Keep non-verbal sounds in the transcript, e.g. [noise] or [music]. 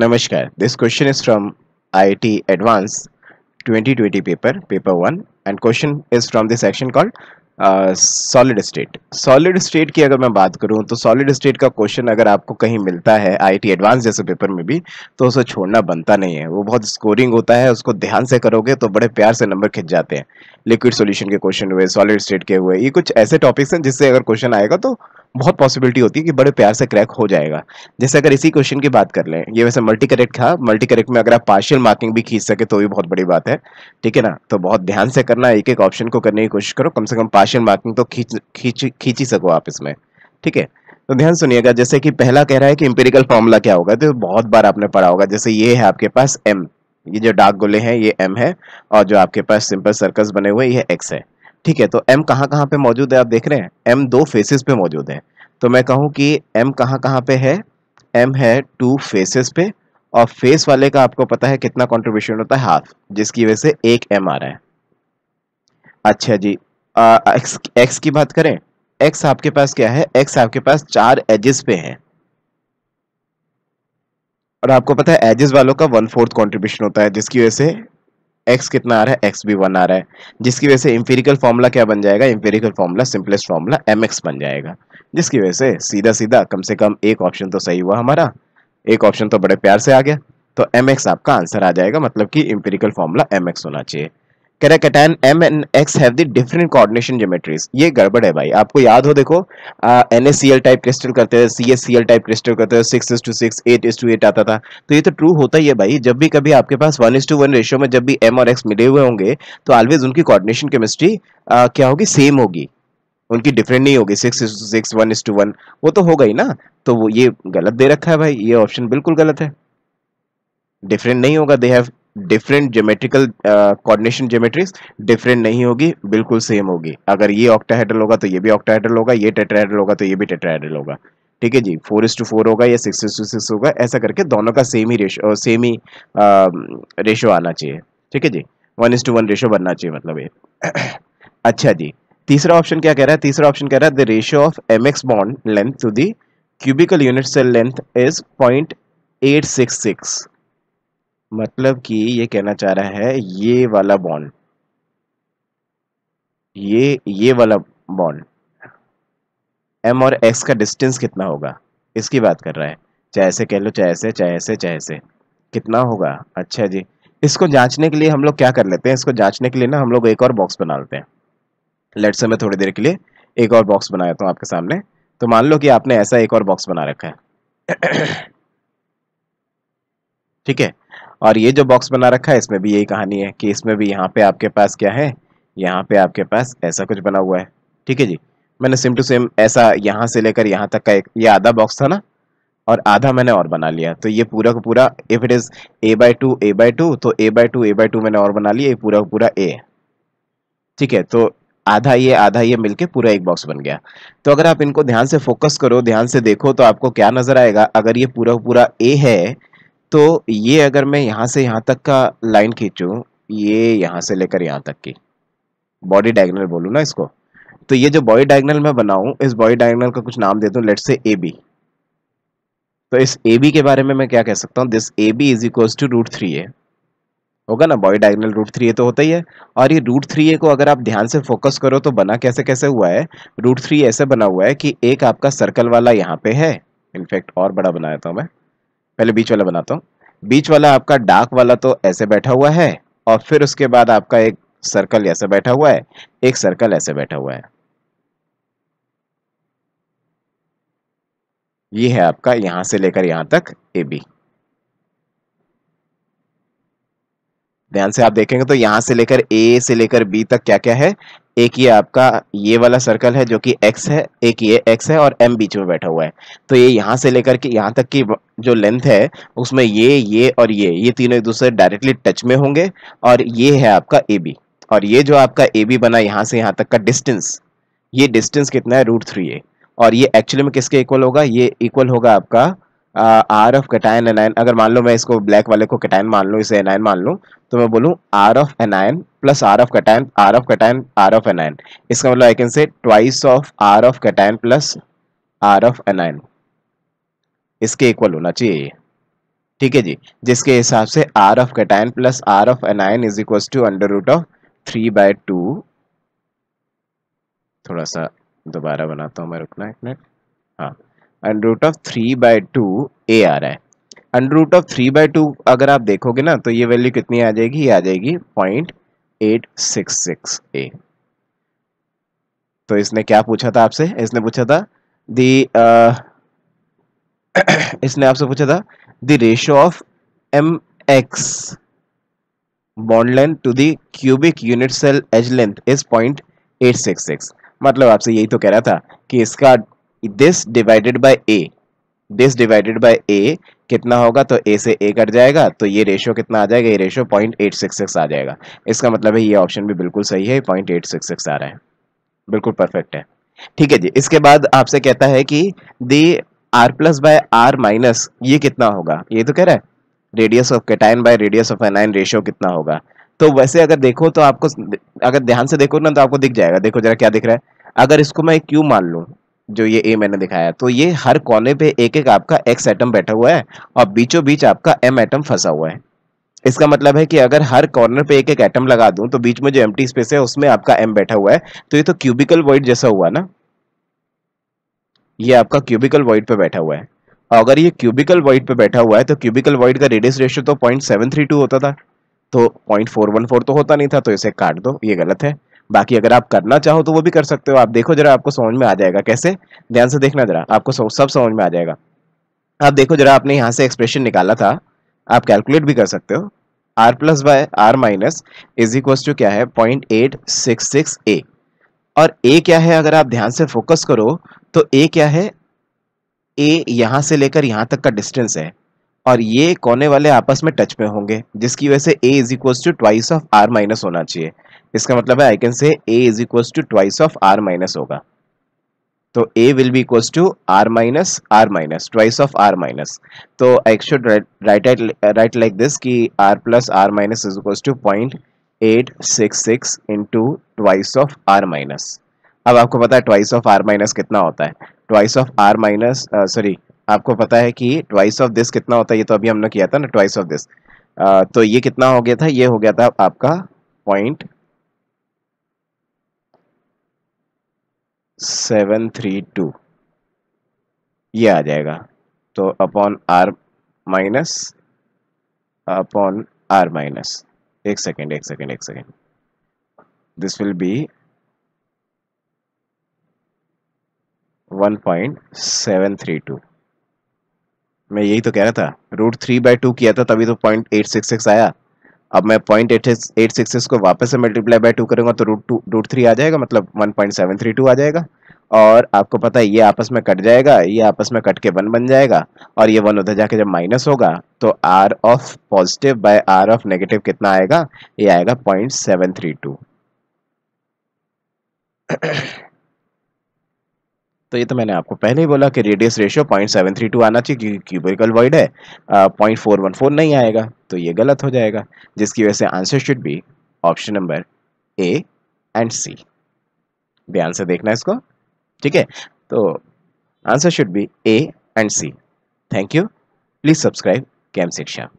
Namaskar. This question is from IIT Advanced 2020 paper, paper 1 and question is from the section called solid state solid state की अगर मैं बात करूं तो solid state का question अगर आपको कहीं मिलता है आईटी एडवांस जैसे पेपर में भी तो उसे छोड़ना बनता नहीं है वो बहुत स्कोरिंग होता है उसको ध्यान से करोगे तो बड़े प्यार से नंबर खिंच जाते हैं लिक्विड सोल्यूशन के क्वेश्चन हुए सॉलिड स्टेट के हुए ये कुछ ऐसे टॉपिक्स हैं जिससे अगर क्वेश्चन आएगा तो बहुत पॉसिबिलिटी होती है कि बड़े प्यार से क्रैक हो जाएगा जैसे अगर इसी क्वेश्चन की बात कर लें ये वैसे मल्टी करेक्ट था मल्टी करेक्ट में अगर आप पार्शियल मार्किंग भी खींच सके तो भी बहुत बड़ी बात है ठीक है ना तो बहुत ध्यान से करना एक एक ऑप्शन को करने की कोशिश करो कम से कम फैशन मार्किंग तो खींच खींच खींच ही सको आप इसमें ठीक है तो ध्यान सुनिएगा जैसे कि पहला कह रहा है कि इंपेरिकल फॉर्मूला क्या होगा तो बहुत बार आपने पढ़ा होगा जैसे ये है आपके पास एम ये जो डार्क गोले हैं ये एम है और जो आपके पास सिंपल सर्कस बने हुए ये एक्स है ठीक है तो एम कहाँ कहाँ पे मौजूद है आप देख रहे हैं एम दो फेसेस पे मौजूद है तो मैं कहूँ कि एम कहाँ कहाँ पे है एम है टू फेसेस पे और फेस वाले का आपको पता है कितना कॉन्ट्रीब्यूशन होता है हाफ जिसकी वजह से एक एम आ रहा है अच्छा जी एक्स की बात करें एक्स आपके पास क्या है एक्स आपके पास चार एजेस पे है और आपको पता है एजेस वालों का वन फोर्थ कॉन्ट्रीब्यूशन होता है जिसकी वजह से एक्स कितना आ रहा है एक्स भी वन आ रहा है जिसकी वजह से इंपेरिकल फॉर्मूला क्या बन जाएगा empirical formula simplest formula M X बन जाएगा जिसकी वजह से सीधा सीधा कम से कम एक ऑप्शन तो सही हुआ हमारा एक ऑप्शन तो बड़े प्यार से आ गया तो एम एक्स आपका आंसर आ जाएगा मतलब कि इंपेरिकल फॉर्मूला एम एक्स होना चाहिए कैराकैटाइन M and X have the different coordination geometries ये गड़बड़ है भाई आपको याद हो देखो N S C L type crystal करते हैं C S C L type crystal करते हैं six is to six eight is to eight आता था तो ये तो ट्रू होता ही है भाई जब भी कभी आपके पास one is to one ratio में जब भी एम और एक्स मिले हुए होंगे तो ऑलवेज उनकी कॉर्डिनेशन केमिस्ट्री क्या होगी सेम होगी उनकी डिफरेंट नहीं होगी six is to six one is to one वो तो हो गई ना तो वो ये गलत दे रखा है भाई ये ऑप्शन बिल्कुल गलत है डिफरेंट नहीं होगा they have different geometrical coordination geometries different नहीं होगी बिल्कुल सेम होगी अगर ये ऑक्टाहेड्रल होगा तो ये भी ऑक्टाहेड्रल होगा ये टेट्राहेड्रल होगा तो ये भी टेट्राहेड्रल होगा ठीक है जी फोर इस टू फोर होगा या सिक्स इस टू सिक्स होगा ऐसा करके दोनों का सेम ही रेशो सेम uh, ही रेशो um, आना चाहिए ठीक है जी one is to one ratio बनना चाहिए मतलब ये [clears throat] अच्छा जी तीसरा ऑप्शन क्या कह रहा है तीसरा ऑप्शन कह रहा है the ratio of M X bond length to the cubical unit cell length is point eight six six मतलब कि ये कहना चाह रहा है ये वाला बॉन्ड ये ये वाला बॉन्ड एम और एक्स का डिस्टेंस कितना होगा इसकी बात कर रहा है चाहे से कह लो चाहे से चाहे से चाहे से कितना होगा अच्छा जी इसको जांचने के लिए हम लोग क्या कर लेते हैं इसको जांचने के लिए ना हम लोग एक और बॉक्स बना लेते हैं लेट से मैं थोड़ी देर के लिए एक और बॉक्स बना देता हूँ आपके सामने तो मान लो कि आपने ऐसा एक और बॉक्स बना रखा है [clears throat] ठीक है और ये जो बॉक्स बना रखा है इसमें भी यही कहानी है कि इसमें भी यहाँ पे आपके पास क्या है यहाँ पे आपके पास ऐसा कुछ बना हुआ है ठीक है जी मैंने सेम टू सेम ऐसा यहाँ से लेकर यहाँ तक का एक ये आधा बॉक्स था ना और आधा मैंने और बना लिया तो ये पूरा का पूरा if it is a by two a by two तो a by two a by two मैंने और बना लिया ये पूरा का पूरा ए ठीक है तो आधा ये आधा ये मिलके पूरा एक बॉक्स बन गया तो अगर आप इनको ध्यान से फोकस करो ध्यान से देखो तो आपको क्या नजर आएगा अगर ये पूरा पूरा ए है तो ये अगर मैं यहाँ से यहाँ तक का लाइन खींचूँ ये यहाँ से लेकर यहाँ तक की बॉडी डायगनल बोलूँ ना इसको तो ये जो बॉडी डायगनल मैं बनाऊँ इस बॉडी डायगनल का कुछ नाम दे दूँ लेट से ए बी तो इस ए बी के बारे में मैं क्या कह सकता हूँ this a b is equals to root three a होगा ना body diagonal root three a तो होता ही है और ये रूट थ्री ए को अगर आप ध्यान से फोकस करो तो बना कैसे कैसे हुआ है रूट थ्री ऐसे बना हुआ है कि एक आपका सर्कल वाला यहाँ पे है इनफैक्ट और बड़ा बनाया था मैं पहले बीच वाला बनाता हूँ बीच वाला आपका डार्क वाला तो ऐसे बैठा हुआ है और फिर उसके बाद आपका एक सर्कल ऐसे बैठा हुआ है एक सर्कल ऐसे बैठा हुआ है ये है आपका यहां से लेकर यहां तक ए बी ध्यान से आप देखेंगे तो यहां से लेकर ए से लेकर बी तक क्या क्या है एक ये आपका ये वाला सर्कल है जो कि x है एक ये x है और m बीच में बैठा हुआ है तो ये यहाँ से लेकर के यहाँ तक की जो लेंथ है उसमें ये ये और ये ये तीनों एक दूसरे डायरेक्टली टच में होंगे और ये है आपका ए बी और ये जो आपका ए बी बना यहाँ से यहाँ तक का डिस्टेंस ये डिस्टेंस कितना है रूट थ्री ए और ये एक्चुअली में किसके इक्वल होगा ये इक्वल होगा आपका आर ऑफ कटायन एनायन अगर मान लो मैं इसको ब्लैक वाले को कटायन मान लूँ इसे एनायन मान लूँ तो मैं बोलूँ r of anion plus r of cation r of cation r of anion इसका मतलब I can say twice of r of cation plus r of anion इसके इक्वल होना चाहिए ठीक है जी जिसके हिसाब से r of cation plus r of anion is equal to under root of three by two थोड़ा सा दोबारा बनाता हूँ मैं रुकना एक मिनट हाँ under root of three by two a आ रहा है under root of three by two अगर आप देखोगे ना तो ये वैल्यू कितनी आ जाएगी ये आ जाएगी पॉइंट 866A तो इसने क्या पूछा था आपसे इसने पूछा था दी [clears throat] इसने आपसे पूछा था the ratio of M X bond length to the cubic unit cell edge length is point eight six six मतलब आपसे यही तो कह रहा था कि इसका this divided by a this divided by a कितना होगा तो ए से ए कट जाएगा तो ये रेशियो कितना आ जाएगा ये ratio point eight six six आ जाएगा इसका मतलब है ये ऑप्शन भी बिल्कुल सही है पॉइंट एट सिक्स सिक्स आ रहा है बिल्कुल परफेक्ट है ठीक है जी इसके बाद आपसे कहता है कि the r plus by r minus ये कितना होगा ये तो कह रहा है radius of cation by radius of anion ratio कितना होगा तो वैसे अगर देखो तो आपको अगर ध्यान से देखो ना तो आपको दिख जाएगा देखो जरा क्या दिख रहा है अगर इसको मैं क्यू मान लूँ जो ये ए मैंने दिखाया तो ये हर कोने पे एक एक आपका एक्स एटम बैठा हुआ है और बीचों बीच आपका एम एटम फंसा हुआ है इसका मतलब है कि अगर हर कॉर्नर पे एक एक एटम लगा दूं तो बीच में जो एम्प्टी स्पेस है उसमें आपका एम बैठा हुआ है तो ये तो क्यूबिकल वॉइड जैसा हुआ ना ये आपका क्यूबिकल वॉइड पे बैठा हुआ है अगर ये क्यूबिकल वॉइड पे बैठा हुआ है तो क्यूबिकल वॉइड का रेडियस रेशियो तो पॉइंट सेवन थ्री टू होता था तो पॉइंट फोर वन फोर तो होता नहीं था तो इसे काट दो ये गलत है बाकी अगर आप करना चाहो तो वो भी कर सकते हो आप देखो जरा आपको समझ में आ जाएगा कैसे ध्यान से देखना जरा आपको सब समझ में आ जाएगा आप देखो जरा आपने यहाँ से एक्सप्रेशन निकाला था आप कैलकुलेट भी कर सकते हो r plus by r minus is equal to क्या है point eight six six a और ए क्या है अगर आप ध्यान से फोकस करो तो ए क्या है ए यहाँ से लेकर यहाँ तक का डिस्टेंस है और ये कोने वाले आपस में टच में होंगे जिसकी वजह से a is equal to twice of r minus होना चाहिए इसका मतलब है I can say a is equals to twice of r minus होगा तो a will be equals to r minus r minus twice of r minus तो I should write write like this कि r plus r minus is equals to point eight six six into twice of r minus अब आपको पता है twice of r minus कितना होता है twice of r minus sorry आपको पता है कि ट्वाइस ऑफ दिस कितना होता है ये तो अभी हमने किया था ना ट्वाइस ऑफ दिस तो ये कितना हो गया था ये हो गया था आपका पॉइंट सेवन थ्री टू ये आ जाएगा तो upon r minus upon r minus एक सेकेंड एक सेकेंड एक second this will be one point seven three two मैं यही तो कह रहा था रूट थ्री बाई टू किया था तभी तो पॉइंट एट सिक्स सिक्स आया अब मैं point eight eight six six को वापस से मल्टीप्लाई बाय टू करूंगा तो रूट टू रूट थ्री आ जाएगा मतलब one point seven three two आ जाएगा और आपको पता है ये आपस में कट जाएगा ये आपस में कट के वन बन जाएगा और ये वन उधर जाके जब माइनस होगा तो r of positive by r of negative कितना आएगा ये आएगा पॉइंट सेवन थ्री टू तो ये तो मैंने आपको पहले ही बोला कि radius ratio point seven three two आना चाहिए क्योंकि क्यूबिकल वाइड है पॉइंट फोर वन फोर नहीं आएगा तो ये गलत हो जाएगा जिसकी वजह से answer should be option number a and c ध्यान से देखना इसको ठीक है तो answer should be a and c thank you please subscribe कैम शिक्षा